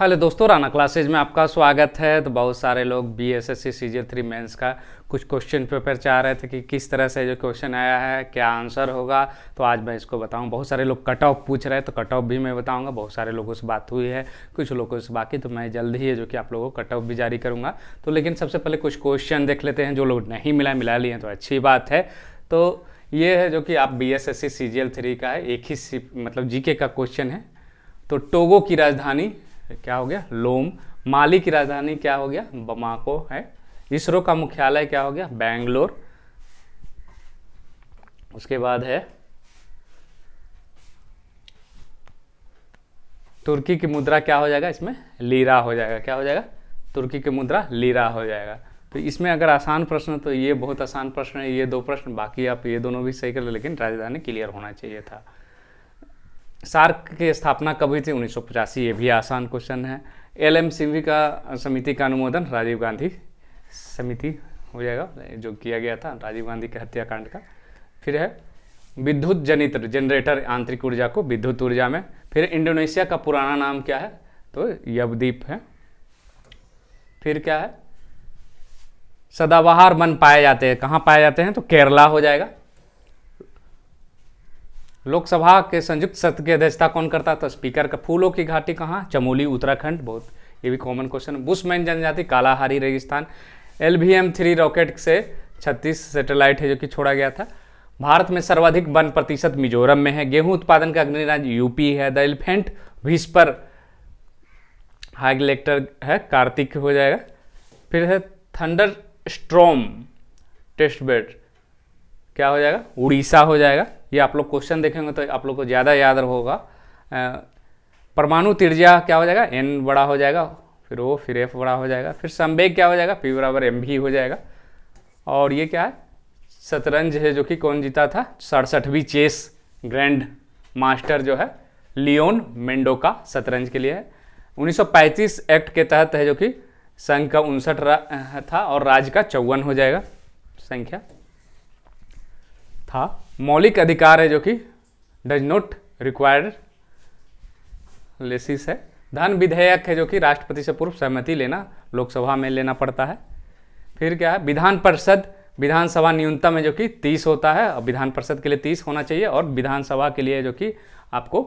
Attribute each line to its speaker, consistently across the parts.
Speaker 1: hello दोस्तों Rana classes में आपका स्वागत है तो बहुत सारे लोग B S S C C three mains का कुछ क्वेश्चन पेपर चाह रहे थे कि किस तरह से जो क्वेश्चन आया है क्या आंसर होगा तो आज मैं इसको बताऊं बहुत सारे लोग कट ऑफ पूछ रहे हैं तो कट ऑफ भी मैं बताऊंगा बहुत सारे लोगों से बात हुई है कुछ लोगों से बाकी तो मैं जल्द ही है जो कि आप लोगों को कट ऑफ भी जारी करूँगा तो लेकिन सबसे पहले कुछ क्वेश्चन देख लेते हैं जो लोग नहीं मिला मिला लिए तो अच्छी बात है तो ये है जो कि आप B S S C three का है एक ही मतलब जी के का क्वेश्चन है तो टोगो की राजधानी क्या हो गया लोम माली की राजधानी क्या हो गया बमाको है इसरो का मुख्यालय क्या हो गया बैंगलोर उसके बाद है तुर्की की मुद्रा क्या हो जाएगा इसमें लीरा हो जाएगा क्या हो जाएगा तुर्की की मुद्रा लीरा हो जाएगा तो इसमें अगर आसान प्रश्न तो ये बहुत आसान प्रश्न है ये दो प्रश्न बाकी आप ये दोनों भी सही कर लेकिन राजधानी क्लियर होना चाहिए था सार्क की स्थापना कब हुई थी उन्नीस ये भी आसान क्वेश्चन है एल का समिति का अनुमोदन राजीव गांधी समिति हो जाएगा जो किया गया था राजीव गांधी के हत्याकांड का फिर है विद्युत जनित जनरेटर आंतरिक ऊर्जा को विद्युत ऊर्जा में फिर इंडोनेशिया का पुराना नाम क्या है तो यवदीप है फिर क्या है सदाबहार वन पाए जाते हैं कहाँ पाए जाते हैं तो केरला हो जाएगा लोकसभा के संयुक्त सत्र की अध्यक्षता कौन करता तो स्पीकर का फूलों की घाटी कहाँ चमोली उत्तराखंड बहुत ये भी कॉमन क्वेश्चन बुशमैन जनजाति कालाहारी रेगिस्तान L V M three rocket से छत्तीस सैटेलाइट है जो कि छोड़ा गया था भारत में सर्वाधिक वन प्रतिशत मिजोरम में है गेहूं उत्पादन का अग्नि राज्य यूपी है द एलिफेंट विस्पर हाई लेक्टर है कार्तिक हो जाएगा फिर है थंडर स्ट्रोम टेस्ट बेड क्या हो जाएगा उड़ीसा हो जाएगा ये आप लोग क्वेश्चन देखेंगे तो आप लोग को ज़्यादा याद होगा परमाणु तिर्जा क्या हो जाएगा एन बड़ा हो जाएगा फिर ओ फिर एफ बड़ा हो जाएगा फिर संवेग क्या हो जाएगा पी बराबर एम भी हो जाएगा और ये क्या है शतरंज है जो कि कौन जीता था सड़सठवीं चेस ग्रैंड मास्टर जो है लियोन मेंडो का शतरंज के लिए है 1935 एक्ट के तहत है जो कि संघ का उनसठ था और राज्य का चौवन हो जाएगा संख्या था मौलिक अधिकार है जो कि डज नॉट रिक्वायर्ड लेसिस है धन विधेयक है जो कि राष्ट्रपति से पूर्व सहमति लेना लोकसभा में लेना पड़ता है फिर क्या है विधान परिषद विधानसभा न्यूनतम है जो कि तीस होता है और विधान परिषद के लिए तीस होना चाहिए और विधानसभा के लिए जो कि आपको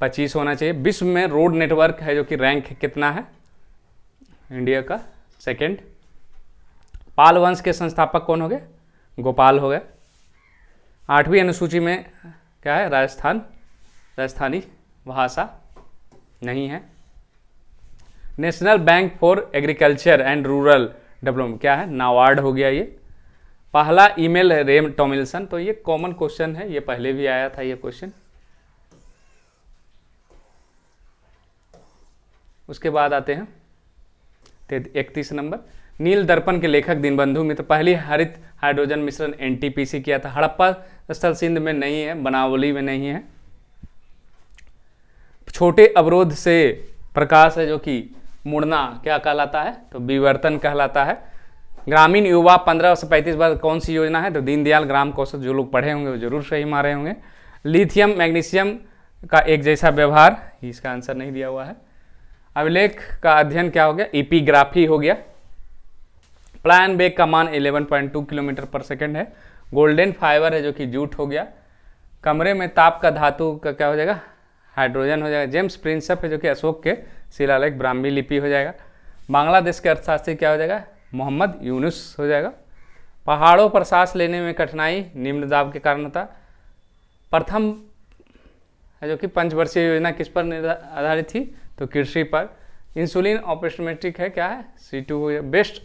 Speaker 1: पच्चीस होना चाहिए विश्व में रोड नेटवर्क है जो कि रैंक कितना है इंडिया का सेकेंड पाल वंश के संस्थापक कौन हो गए गोपाल हो गए आठवीं अनुसूची में क्या है राजस्थान राजस्थानी भाषा नहीं है national bank for agriculture and rural development क्या है नावार्ड हो गया ये पहला ईमेल है रेम टॉमिल्सन तो ये कॉमन क्वेश्चन है ये पहले भी आया था ये क्वेश्चन उसके बाद आते हैं इकतीस नंबर नील दर्पण के लेखक दीनबंधु मित्र पहली हरित हाइड्रोजन मिश्रण एनटीपीसी किया था हड़प्पा स्थल सिंध में नहीं है बनावली में नहीं है छोटे अवरोध से प्रकाश है जो कि मुड़ना क्या कहलाता है तो विवर्तन कहलाता है ग्रामीण युवा पंद्रह से पैंतीस बार कौन सी योजना है तो दीनदयाल ग्राम कौशल जो लोग पढ़े होंगे वो जरूर सही मारे होंगे लिथियम मैग्नीशियम का एक जैसा व्यवहार इसका आंसर नहीं दिया हुआ है अभिलेख का अध्ययन क्या हो गया इपीग्राफी हो गया प्लान बेग का मान 11.2 किलोमीटर पर सेकेंड है गोल्डन फाइबर है जो कि जूट हो गया कमरे में ताप का धातु का क्या हो जाएगा हाइड्रोजन हो जाएगा जेम्स प्रिंसअप है जो कि अशोक के शिलालेख ब्राह्मी लिपि हो जाएगा बांग्लादेश के अर्थशास्त्री क्या हो जाएगा मोहम्मद यूनुस हो जाएगा पहाड़ों पर सांस लेने में कठिनाई निम्न दाब के कारण होता प्रथम जो कि पंचवर्षीय योजना किस पर आधारित थी तो कृषि पर इंसुलिन ऑपरेशमेट्रिक है क्या है सी टू बेस्ट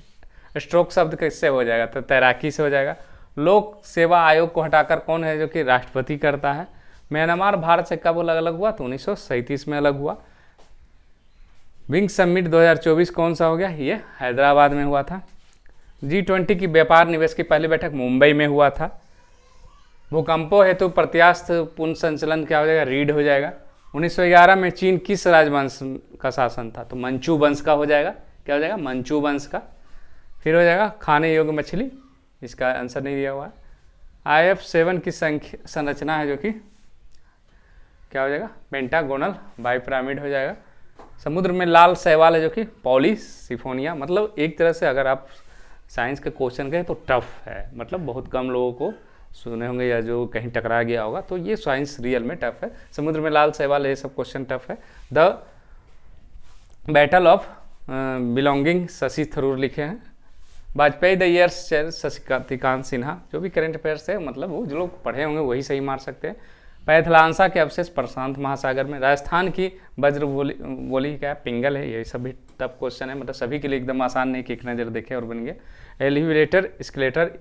Speaker 1: स्ट्रोक शब्द किससे हो जाएगा तो तैराकी से हो जाएगा लोक सेवा आयोग को हटाकर कौन है जो कि राष्ट्रपति करता है म्यांमार भारत से कब अलग अलग हुआ तो उन्नीस में अलग हुआ विंग समिट 2024 कौन सा हो गया ये हैदराबाद में हुआ था जी ट्वेंटी की व्यापार निवेश की पहली बैठक मुंबई में हुआ था भूकंपों हेतु प्रत्यास्थ पुनः संचलन क्या हो जाएगा रीड हो जाएगा 1911 में चीन किस राजवंश का शासन था तो मंचू वंश का हो जाएगा क्या हो जाएगा मंचू वंश का फिर हो जाएगा खाने योग्य मछली इसका आंसर नहीं दिया हुआ है आई एफ सेवन की संख्या संरचना है जो कि क्या हो जाएगा पेंटागोनल बाइप्रामिड हो जाएगा समुद्र में लाल सहवाल है जो कि पॉली सिफोनिया मतलब एक तरह से अगर आप साइंस के क्वेश्चन कहें तो टफ है मतलब बहुत कम लोगों को सुने होंगे या जो कहीं टकरा गया होगा तो ये साइंस रियल में टफ है समुद्र में लाल सहवाल ये सब क्वेश्चन टफ है the battle of belonging Shashi Tharoor लिखे हैं वाजपेयी द ईयर शशिकांत सिन्हा जो भी करेंट अफेयर्स है मतलब वो जो लोग पढ़े होंगे वही सही मार सकते हैं पैथलांसा के अवशेष प्रशांत महासागर में राजस्थान की वज्र बोली बोली क्या पिंगल है ये सभी टफ क्वेश्चन है मतलब सभी के लिए एकदम आसान नहीं कि एक नज़र देखे और बन गए एलिवेटर स्केलेटर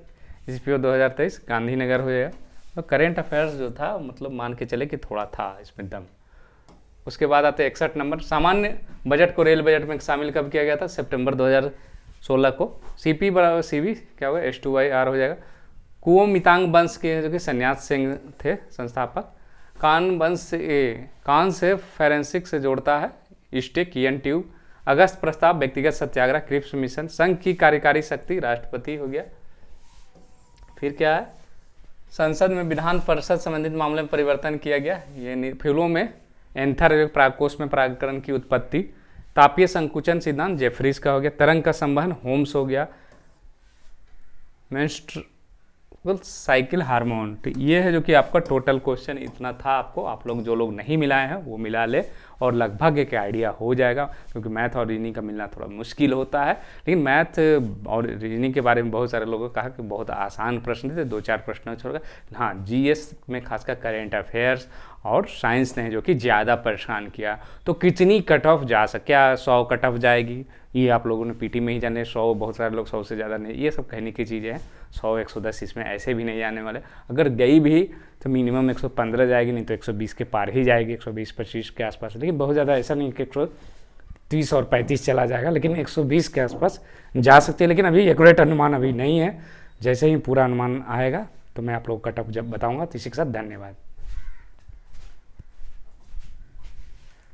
Speaker 1: इस पी दो हज़ार तेईस गांधीनगर हो जाएगा तो करेंट अफेयर्स जो था मतलब मान के चले कि थोड़ा था इसमें दम उसके बाद आते इकसठ नंबर सामान्य बजट को रेल बजट में शामिल कब किया गया था सेप्टेम्बर हज़ार सोलह को सी पी बराबर सी बी क्या होगा एस टू वाई आर हो जाएगा कुओ मितांग वंश के जो कि संन्यास सिंह थे संस्थापक कान वंश से कान से फेरेंसिक से जोड़ता है स्टिक एन ट्यूब अगस्त प्रस्ताव व्यक्तिगत सत्याग्रह क्रिप्स मिशन संघ की कार्यकारी शक्ति राष्ट्रपति हो गया फिर क्या है संसद में विधान परिषद संबंधित मामले में परिवर्तन किया गया ये फिल्मों में एंथर प्राकोष में प्राकरण की उत्पत्ति तापीय संकुचन सिद्धांत जेफरीज का हो गया तरंग का संबंध होम्स हो गया मेंस्ट्रुअल साइकिल हार्मोन तो ये है जो कि आपका टोटल क्वेश्चन इतना था आपको आप लोग जो लोग नहीं मिलाए हैं वो मिला ले और लगभग एक आइडिया हो जाएगा क्योंकि मैथ और रीजनिंग का मिलना थोड़ा मुश्किल होता है लेकिन मैथ और रीजनिंग के बारे में बहुत सारे लोगों ने कहा कि बहुत आसान प्रश्न थे दो चार प्रश्न छोड़कर हाँ एस में खासकर करेंट अफेयर्स और साइंस ने जो कि ज़्यादा परेशान किया तो कितनी कट ऑफ जा सके क्या सौ कट ऑफ जाएगी ये आप लोगों ने पीटी में ही जाने सौ बहुत सारे लोग सौ से ज़्यादा नहीं ये सब कहने की चीज़ें हैं सौ एक सौ दस इसमें ऐसे भी नहीं जाने वाले अगर गई भी तो मिनिमम एक सौ पंद्रह जाएगी नहीं तो एक सौ बीस के पार ही जाएगी एक सौ बीस पच्चीस के आसपास लेकिन बहुत ज़्यादा ऐसा नहीं कि एक सौ तीस और पैंतीस चला जाएगा लेकिन एक सौ बीस के आसपास जा सकती है लेकिन अभी एक्यूरेट अनुमान अभी नहीं है जैसे ही पूरा अनुमान आएगा तो मैं आप लोग कट ऑफ जब बताऊँगा तो इसी के साथ धन्यवाद